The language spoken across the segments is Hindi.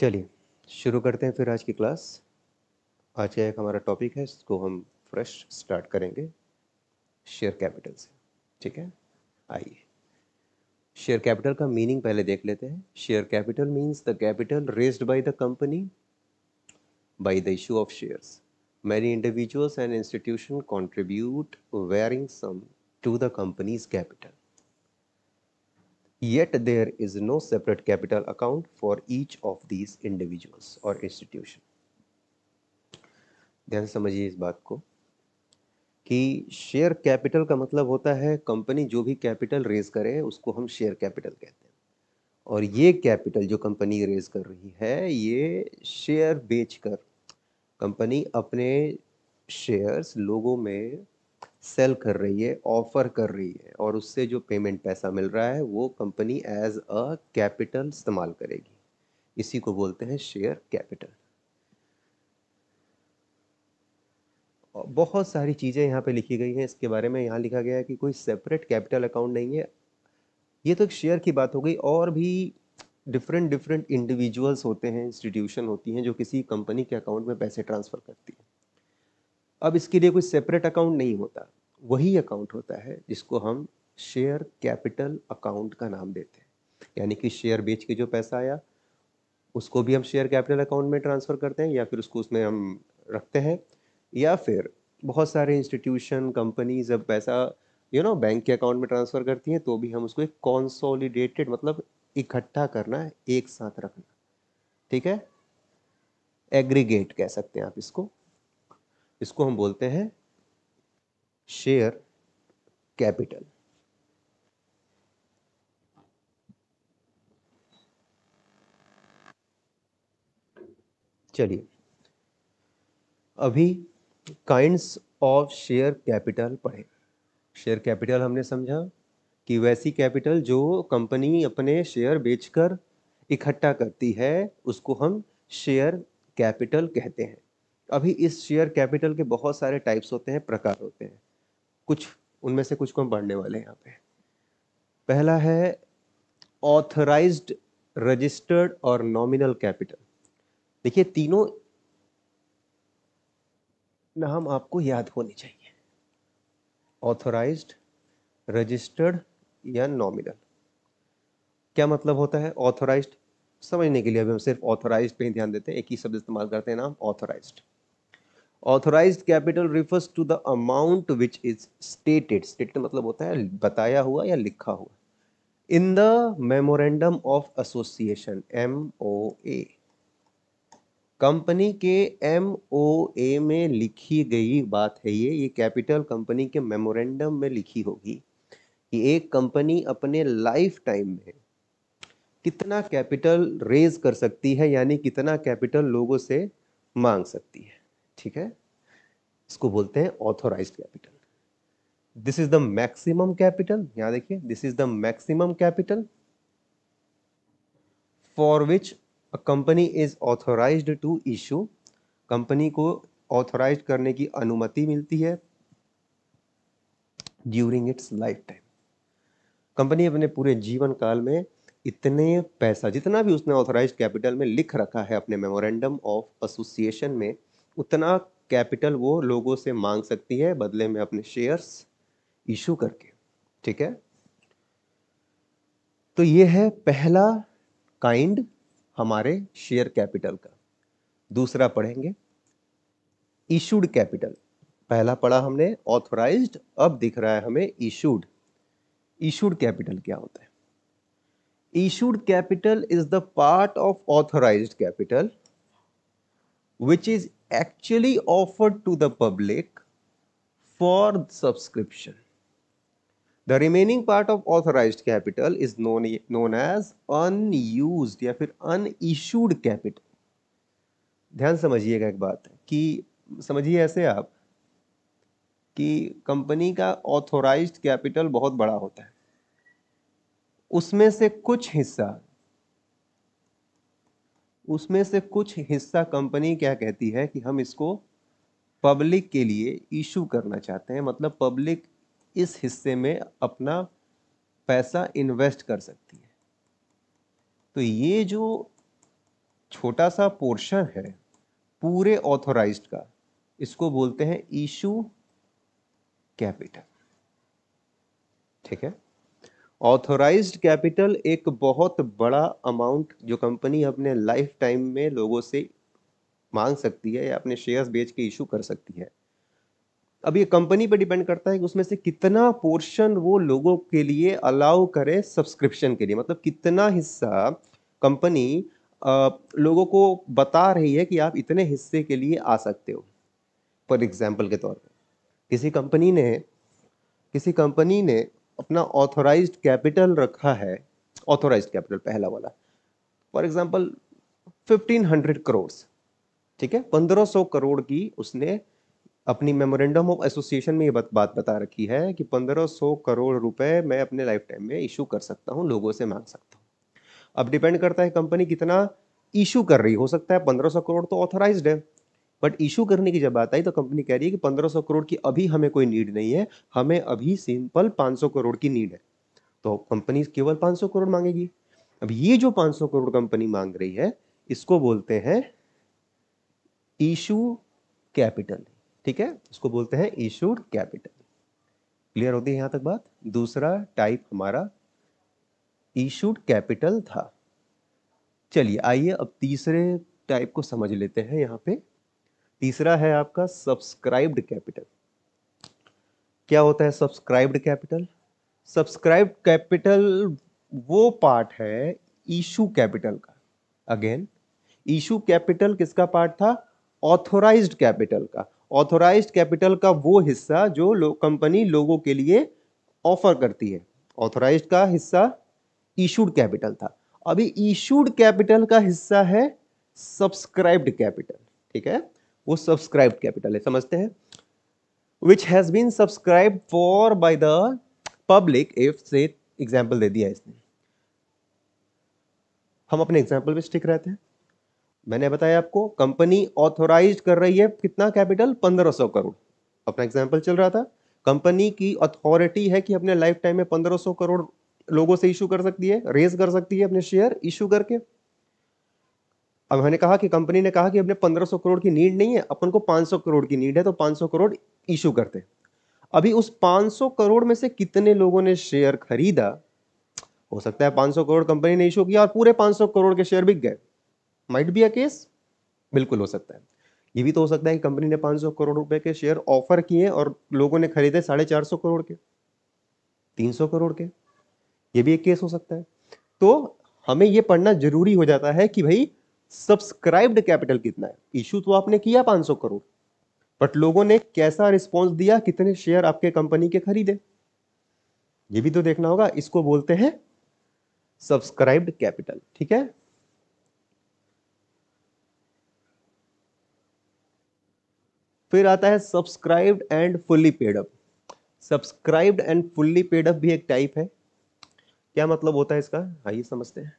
चलिए शुरू करते हैं फिर आज की क्लास आज का एक हमारा टॉपिक है इसको हम फ्रेश स्टार्ट करेंगे शेयर कैपिटल से ठीक है आइए शेयर कैपिटल का मीनिंग पहले देख लेते हैं share capital means the capital raised by the company by the issue of share many individuals and institution contribute varying sum to the company's capital Yet there is no separate capital account for each of these individuals or institution. ध्यान समझिए इस बात को कि शेयर कैपिटल का मतलब होता है कंपनी जो भी कैपिटल रेज करे उसको हम शेयर कैपिटल कहते हैं और ये कैपिटल जो कंपनी रेज कर रही है ये शेयर बेचकर कंपनी अपने शेयर्स लोगों में सेल कर रही है ऑफर कर रही है और उससे जो पेमेंट पैसा मिल रहा है वो कंपनी एज अ कैपिटल इस्तेमाल करेगी इसी को बोलते हैं शेयर कैपिटल बहुत सारी चीज़ें यहाँ पे लिखी गई हैं इसके बारे में यहाँ लिखा गया है कि कोई सेपरेट कैपिटल अकाउंट नहीं है ये तो एक शेयर की बात हो गई और भी डिफरेंट डिफरेंट इंडिविजुअल्स होते हैं इंस्टीट्यूशन होती हैं जो किसी कंपनी के अकाउंट में पैसे ट्रांसफ़र करती हैं अब इसके लिए कोई सेपरेट अकाउंट नहीं होता वही अकाउंट होता है जिसको हम शेयर कैपिटल अकाउंट का नाम देते हैं यानी कि शेयर बेच के जो पैसा आया उसको भी हम शेयर कैपिटल अकाउंट में ट्रांसफ़र करते हैं या फिर उसको उसमें हम रखते हैं या फिर बहुत सारे इंस्टीट्यूशन कंपनी जब पैसा यू नो बैंक के अकाउंट में ट्रांसफ़र करती हैं तो भी हम उसको एक कॉन्सोलिडेटेड मतलब इकट्ठा करना एक साथ रखना ठीक है एग्रीगेट कह सकते हैं आप इसको इसको हम बोलते हैं शेयर कैपिटल चलिए अभी काइंड्स ऑफ शेयर कैपिटल पढ़े शेयर कैपिटल हमने समझा कि वैसी कैपिटल जो कंपनी अपने शेयर बेचकर इकट्ठा करती है उसको हम शेयर कैपिटल कहते हैं अभी इस शेयर कैपिटल के बहुत सारे टाइप्स होते हैं प्रकार होते हैं कुछ उनमें से कुछ को हम पढ़ने वाले हैं यहाँ पे पहला है ऑथराइज्ड रजिस्टर्ड और नॉमिनल कैपिटल देखिए तीनों नाम आपको याद होने चाहिए ऑथराइज्ड रजिस्टर्ड या नॉमिनल क्या मतलब होता है ऑथोराइज समझने के लिए अभी हम सिर्फ ऑथोराइज पे ही ध्यान देते हैं एक ही शब्द इस्तेमाल करते हैं नाम authorised authorise capital refers to the amount which is stated stated मतलब होता है बताया हुआ या लिखा हुआ in the memorandum of association M O A company के एम ओ ए में लिखी गई बात है ये ये कैपिटल कंपनी के मेमोरेंडम में लिखी होगी कि एक कंपनी अपने लाइफ टाइम में कितना कैपिटल रेज कर सकती है यानी कितना कैपिटल लोगों से मांग सकती है ठीक है इसको बोलते हैं authorise capital this is the maximum capital यहां देखिए this is the maximum capital for which a company is authorise to issue company को ऑथोराइज करने की अनुमति मिलती है during its lifetime company अपने पूरे जीवन काल में इतने पैसा जितना भी उसने ऑथोराइज कैपिटल में लिख रखा है अपने मेमोरेंडम ऑफ एसोसिएशन में उतना कैपिटल वो लोगों से मांग सकती है बदले में अपने शेयर्स इशू करके ठीक है तो ये है पहला काइंड हमारे शेयर कैपिटल का दूसरा पढ़ेंगे इशूड कैपिटल पहला पढ़ा हमने ऑथोराइज अब दिख रहा है हमें इशूड इशूड कैपिटल क्या होता है issued capital is the part of authorise capital which is actually offered to the public for subscription. The remaining part of authorized capital is known, known as unused या फिर unissued capital. ध्यान समझिएगा एक बात कि समझिए ऐसे आप कि कंपनी का ऑथोराइज्ड कैपिटल बहुत बड़ा होता है उसमें से कुछ हिस्सा उसमें से कुछ हिस्सा कंपनी क्या कहती है कि हम इसको पब्लिक के लिए इशू करना चाहते हैं मतलब पब्लिक इस हिस्से में अपना पैसा इन्वेस्ट कर सकती है तो ये जो छोटा सा पोर्शन है पूरे ऑथोराइज का इसको बोलते हैं इशू कैपिटल ठीक है ऑथोराइज्ड कैपिटल एक बहुत बड़ा अमाउंट जो कंपनी अपने लाइफ टाइम में लोगों से मांग सकती है या अपने शेयर्स बेच के इशू कर सकती है अब ये कंपनी पर डिपेंड करता है कि उसमें से कितना पोर्शन वो लोगों के लिए अलाउ करे सब्सक्रिप्शन के लिए मतलब कितना हिस्सा कंपनी लोगों को बता रही है कि आप इतने हिस्से के लिए आ सकते हो फॉर एग्जाम्पल के तौर पर किसी कंपनी ने किसी कंपनी ने अपना ऑथोराइज कैपिटल रखा है ऑथोराइज कैपिटल पहला वाला for example fifteen hundred crore ठीक है पंद्रह सौ करोड़ की उसने अपनी मेमोरेंडम ऑफ एसोसिएशन में ये बत, बात बता रखी है कि पंद्रह सौ करोड़ रुपए मैं अपने लाइफ टाइम में इशू कर सकता हूँ लोगों से मांग सकता हूँ अब डिपेंड करता है कंपनी कितना इशू कर रही हो सकता है पंद्रह सौ करोड़ तो ऑथोराइज है बट इशू करने की जब बात आई तो कंपनी कह रही है कि 1500 करोड़ की अभी हमें कोई नीड नहीं है हमें अभी सिंपल 500 करोड़ की नीड है तो कंपनी केवल 500 करोड़ मांगेगी अब ये जो 500 करोड़ कंपनी मांग रही है इसको बोलते हैं इशू कैपिटल ठीक है इसको बोलते हैं इशूड कैपिटल क्लियर होती है यहाँ तक बात दूसरा टाइप हमारा इशूड कैपिटल था चलिए आइए अब तीसरे टाइप को समझ लेते हैं यहाँ पे तीसरा है आपका सब्सक्राइब्ड कैपिटल क्या होता है सब्सक्राइब्ड कैपिटल सब्सक्राइब कैपिटल वो पार्ट है इशू कैपिटल का अगेन इशू कैपिटल किसका पार्ट था ऑथोराइज्ड कैपिटल का ऑथोराइज्ड कैपिटल का वो हिस्सा जो लो, कंपनी लोगों के लिए ऑफर करती है ऑथोराइज्ड का हिस्सा इशूड कैपिटल था अभी इशूड कैपिटल का हिस्सा है सब्सक्राइब्ड कैपिटल ठीक है वो सब्सक्राइब कैपिटल है समझते हैं which has been subscribe for by the public if से एग्जाम्पल दे दिया इसने हम अपने एग्जाम्पल पे स्टिक रहते हैं मैंने बताया आपको कंपनी ऑथोराइज कर रही है कितना कैपिटल पंद्रह सौ करोड़ अपना एग्जाम्पल चल रहा था कंपनी की अथॉरिटी है कि अपने लाइफ टाइम में पंद्रह सौ करोड़ लोगों से इशू कर सकती है रेज कर सकती है अपने शेयर इशू करके अब मैंने कहा कि कंपनी ने कहा कि अपने 1500 करोड़ की नीड नहीं है अपन को 500 करोड़ की नीड है तो 500 करोड़ इशू करते अभी उस 500 करोड़ में से कितने लोगों ने शेयर खरीदा हो सकता है 500 करोड़ कंपनी ने इशू किया और पूरे 500 करोड़ के शेयर बिक गए माइट बी अ केस बिल्कुल हो सकता है ये भी तो हो सकता है कि कंपनी ने सौ करोड़ रुपए के शेयर ऑफर किए और लोगों ने खरीदे साढ़े चार सौ करोड़ के तीन सौ करोड़ के ये भी एक केस हो सकता है तो हमें यह पढ़ना जरूरी हो जाता है कि भाई सब्सक्राइब्ड कैपिटल कितना है इशू तो आपने किया 500 करोड़ बट लोगों ने कैसा रिस्पॉन्स दिया कितने शेयर आपके कंपनी के खरीदे ये भी तो देखना होगा इसको बोलते हैं सब्सक्राइब्ड कैपिटल ठीक है फिर आता है subscribed and fully paid up subscribed and fully paid up भी एक टाइप है क्या मतलब होता है इसका आइए हाँ, समझते हैं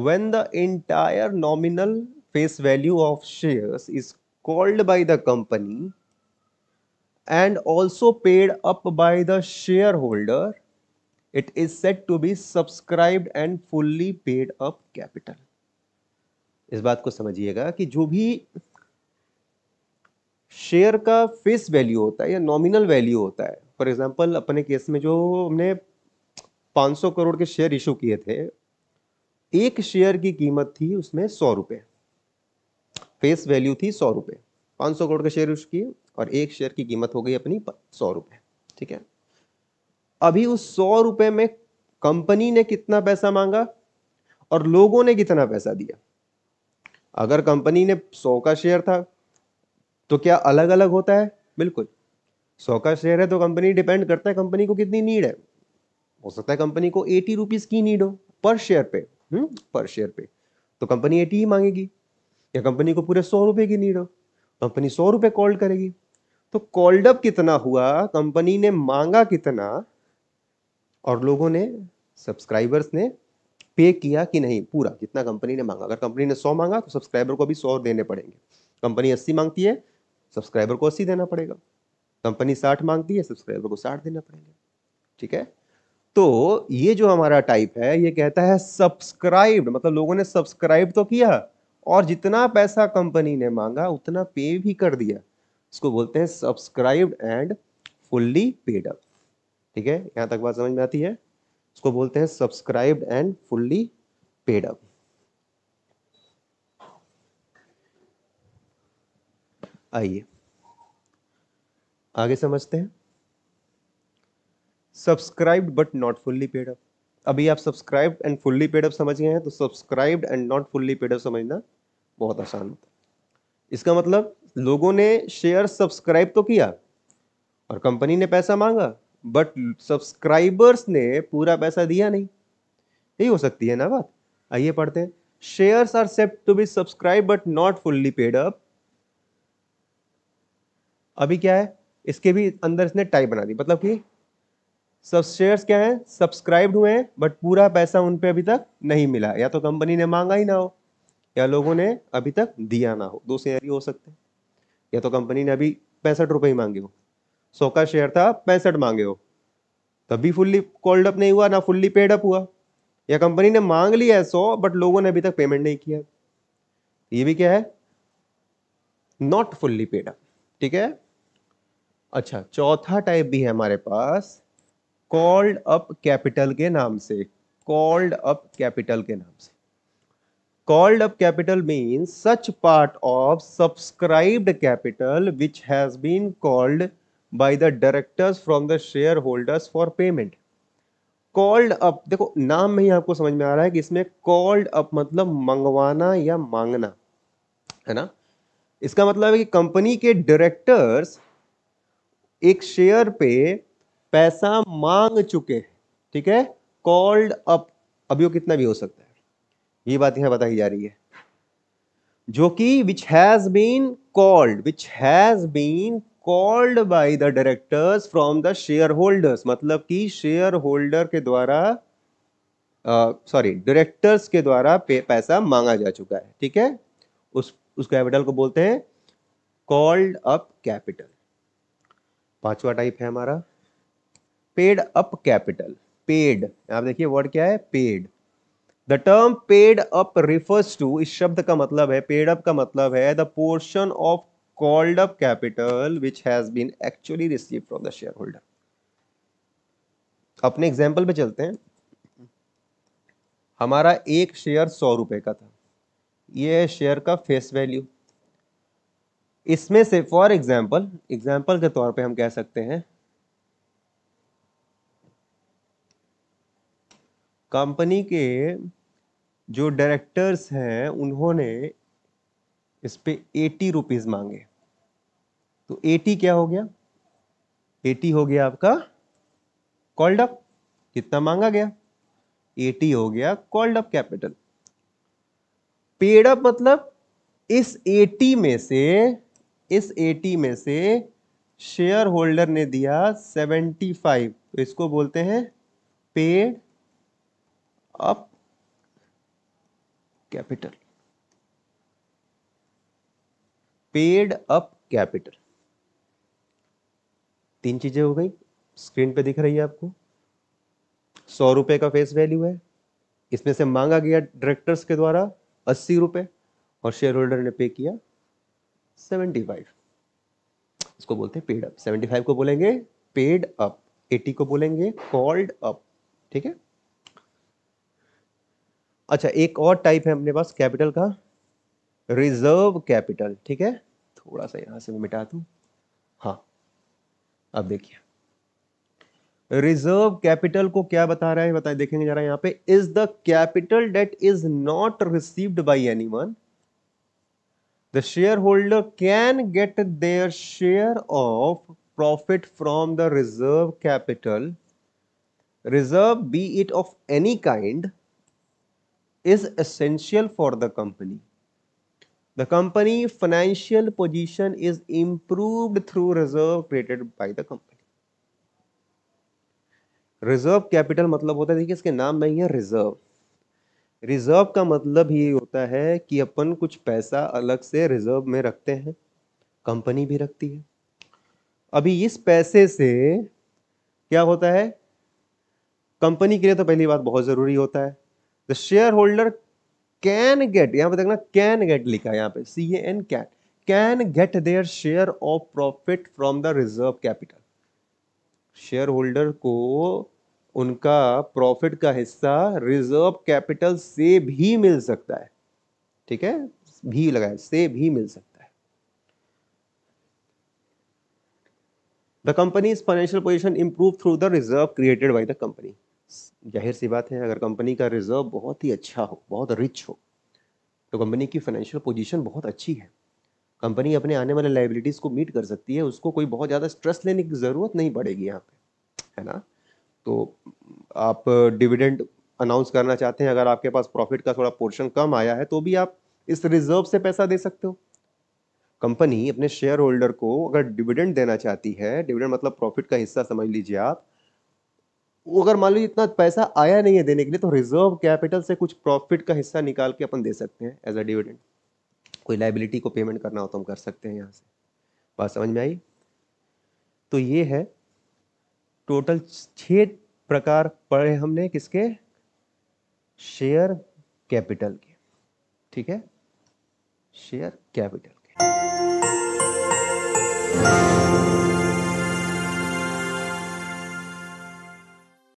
when the entire nominal face value of shares is called by the company and also paid up by the shareholder it is said to be subscribed and fully paid up capital इस बात को समझिएगा कि जो भी शेयर का फेस वैल्यू होता है या नॉमिनल वैल्यू होता है फॉर एग्जांपल अपने केस में जो हमने 500 करोड़ के शेयर इशू किए थे एक शेयर की कीमत थी उसमें सौ रुपये फेस वैल्यू थी सौ रुपये पाँच सौ करोड़ का शेयर उसकी और एक शेयर की कीमत हो गई अपनी सौ रुपये ठीक है अभी उस सौ रुपये में कंपनी ने कितना पैसा मांगा और लोगों ने कितना पैसा दिया अगर कंपनी ने सौ का शेयर था तो क्या अलग अलग होता है बिल्कुल सौ का शेयर है तो कंपनी डिपेंड करता है कंपनी को कितनी नीड है हो सकता है कंपनी को एटी रुपीज की नीड हो पर शेयर पे हम्म, पर शेयर पे तो कंपनी ए टी मांगेगी या कंपनी को पूरे सौ रुपए की नीड हो कंपनी सौ रुपए कॉल्ड करेगी तो कॉल्ड अप कितना हुआ कंपनी ने मांगा कितना और लोगों ने सब्सक्राइबर्स ने पे किया कि नहीं पूरा जितना कंपनी ने मांगा अगर कंपनी ने सौ मांगा तो सब्सक्राइबर को भी सौ देने पड़ेंगे कंपनी अस्सी मांगती है सब्सक्राइबर को अस्सी देना पड़ेगा कंपनी साठ मांगती है सब्सक्राइबर को साठ देना पड़ेगा ठीक है तो ये जो हमारा टाइप है ये कहता है सब्सक्राइब्ड मतलब लोगों ने सब्सक्राइब तो किया और जितना पैसा कंपनी ने मांगा उतना पे भी कर दिया इसको बोलते हैं subscribed and fully paid up ठीक है यहाँ तक बात समझ में आती है इसको बोलते हैं subscribed and fully paid up आइए आगे समझते हैं subscribe but not fully paid up अभी आप subscribe and fully paid up समझ गए हैं तो subscribe and not fully paid up समझना बहुत आसान होता है इसका मतलब लोगों ने शेयर सब्सक्राइब तो किया और कंपनी ने पैसा मांगा बट सब्सक्राइबर्स ने पूरा पैसा दिया नहीं यही हो सकती है ना बात आइए पढ़ते हैं shares are accept to be subscribe but not fully paid up अभी क्या है इसके भी अंदर इसने टाइप बना दी मतलब कि सब शेयर्स क्या हैं सब्सक्राइब्ड हुए हैं बट पूरा पैसा उन पर अभी तक नहीं मिला या तो कंपनी ने मांगा ही ना हो या लोगों ने अभी तक दिया ना हो दो शेयर ही हो सकते हैं या तो कंपनी ने अभी पैंसठ रुपये ही मांगे हो सौ का शेयर था पैंसठ मांगे हो तभी फुल्ली कॉल्ड अप नहीं हुआ ना फुल्ली पेड अप हुआ या कंपनी ने मांग लिया है सौ बट लोगों ने अभी तक पेमेंट नहीं किया ये भी क्या है नॉट फुल्ली पेड अप ठीक है अच्छा चौथा टाइप भी है हमारे पास कॉल्ड अप कैपिटल के नाम से कॉल्ड अप कैपिटल के नाम से called up capital means such part of subscribed capital which has been called by the directors from the shareholders for payment called up देखो नाम में ही आपको समझ में आ रहा है कि इसमें कॉल्ड अप मतलब मंगवाना या मांगना है ना इसका मतलब है कि कंपनी के डायरेक्टर्स एक शेयर पे पैसा मांग चुके ठीक है कॉल्ड अप अभी वो कितना भी हो सकता है ये बात यहां बताई जा रही है जो कि which has been called which has been called by the directors from the shareholders मतलब कि शेयर होल्डर के द्वारा सॉरी डायरेक्टर्स के द्वारा पैसा मांगा जा चुका है ठीक है उस उस कैपिटल को बोलते हैं कॉल्ड अप कैपिटल पांचवा टाइप है हमारा पेड अप कैपिटल पेड आप देखिए वर्ड क्या है paid the term paid up refers to इस शब्द का मतलब है पेड अप का मतलब है the portion of up capital which has been actually receive from the shareholder अपने एग्जाम्पल पे चलते हैं हमारा एक शेयर सौ रुपए का था ये है शेयर का फेस वैल्यू इसमें से फॉर एग्जाम्पल एग्जाम्पल के तौर पे हम कह सकते हैं कंपनी के जो डायरेक्टर्स हैं उन्होंने इस पर एटी रुपीज़ मांगे तो एटी क्या हो गया एटी हो गया आपका कॉल्ड अप कितना मांगा गया एटी हो गया called up capital paid up मतलब इस एटी में से इस एटी में से शेयर होल्डर ने दिया सेवेंटी फाइव तो इसको बोलते हैं paid up capital paid up capital तीन चीजें हो गई स्क्रीन पे दिख रही है आपको सौ रुपए का फेस वैल्यू है इसमें से मांगा गया डायरेक्टर्स के द्वारा अस्सी रुपए और शेयर होल्डर ने पे किया सेवेंटी फाइव इसको बोलते हैं पेड अप सेवेंटी फाइव को बोलेंगे पेड अप एटी को बोलेंगे कॉल्ड अप ठीक है अच्छा एक और टाइप है अपने पास कैपिटल का रिजर्व कैपिटल ठीक है थोड़ा सा यहां से मैं मिटा दू हाँ अब देखिए रिजर्व कैपिटल को क्या बता रहा है बताए देखेंगे जरा यहां पे is the capital that is not received by anyone the shareholder can get their share of profit from the reserve capital reserve be it of any kind is essential for the company. The company financial position is improved through reserve created by the company. Reserve capital मतलब होता है देखिए इसके नाम नहीं है रिजर्व रिजर्व का मतलब ये होता है कि अपन कुछ पैसा अलग से रिजर्व में रखते हैं कंपनी भी रखती है अभी इस पैसे से क्या होता है कंपनी के लिए तो पहली बात बहुत ज़रूरी होता है the shareholder can get यहां पे देखना कैन गेट लिखा है यहाँ पे C A N can can get their share of profit from the reserve capital shareholder को उनका प्रॉफिट का हिस्सा रिजर्व कैपिटल से भी मिल सकता है ठीक है भी लगाए से भी मिल सकता है the company is financial position improve through the reserve created by the company जाहिर सी बात है अगर कंपनी का रिजर्व बहुत ही अच्छा हो बहुत रिच हो तो कंपनी की फाइनेंशियल पोजीशन बहुत अच्छी है कंपनी अपने आने वाले लाइबिलिटीज़ को मीट कर सकती है उसको कोई बहुत ज़्यादा स्ट्रेस लेने की ज़रूरत नहीं पड़ेगी यहाँ पे है ना तो आप डिविडेंड अनाउंस करना चाहते हैं अगर आपके पास प्रॉफिट का थोड़ा पोर्शन कम आया है तो भी आप इस रिजर्व से पैसा दे सकते हो कंपनी अपने शेयर होल्डर को अगर डिविडेंड देना चाहती है डिविडेंड मतलब प्रॉफिट का हिस्सा समझ लीजिए आप अगर मान लीजिए इतना पैसा आया नहीं है देने के लिए तो रिजर्व कैपिटल से कुछ प्रॉफिट का हिस्सा निकाल के अपन दे सकते हैं एज अ डिविडेंड कोई लाइबिलिटी को पेमेंट करना हो तो हम कर सकते हैं यहाँ से बात समझ में आई तो ये है टोटल छः प्रकार पढ़े हमने किसके शेयर कैपिटल के ठीक है शेयर कैपिटल के